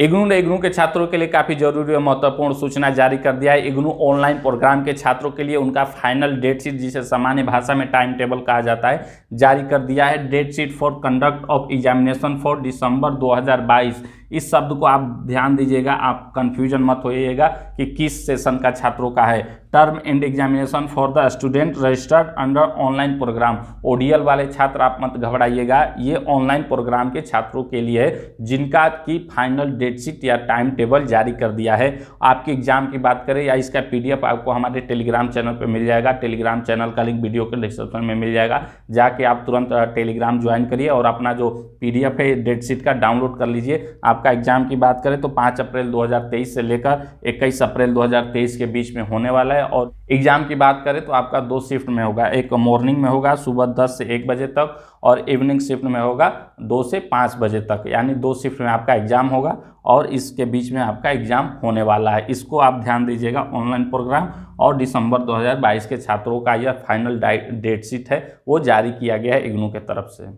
इग्नू ने इग्नू के छात्रों के लिए काफ़ी जरूरी और महत्वपूर्ण सूचना जारी कर दिया है इग्नू ऑनलाइन प्रोग्राम के छात्रों के लिए उनका फाइनल डेट शीट जिसे सामान्य भाषा में टाइम टेबल कहा जाता है जारी कर दिया है date sheet for conduct of examination for December 2022 इस शब्द को आप ध्यान दीजिएगा आप कंफ्यूजन मत होइएगा कि किस सेशन का छात्रों का है term end examination for the student registered under online programme ODL वाले छात्र आप मत घबराइएगा ये ऑनलाइन प्रोग्राम के छात्रों के लिए है जिनका की फाइनल डेटशीट या टाइम टेबल जारी कर दिया है आपके एग्जाम की बात करें या इसका पी आपको हमारे टेलीग्राम चैनल पर मिल जाएगा टेलीग्राम चैनल का लिंक वीडियो के डिस्क्रिप्शन में मिल जाएगा जाके आप तुरंत टेलीग्राम ज्वाइन करिए और अपना जो पी है डेटशीट का डाउनलोड कर लीजिए आप आपका एग्जाम की बात करें तो 5 अप्रैल 2023 से लेकर 21 अप्रैल 2023 के बीच में होने वाला है और एग्जाम की बात करें तो आपका दो शिफ्ट में होगा एक मॉर्निंग में होगा सुबह 10 से 1 बजे तक और इवनिंग शिफ्ट में होगा 2 से 5 बजे तक यानी दो शिफ्ट में आपका एग्जाम होगा और इसके बीच में आपका एग्जाम होने वाला है इसको आप ध्यान दीजिएगा ऑनलाइन प्रोग्राम और दिसंबर 2022 के छात्रों का यह फाइनल डेट शीट है वो जारी किया गया है इग्नू के तरफ से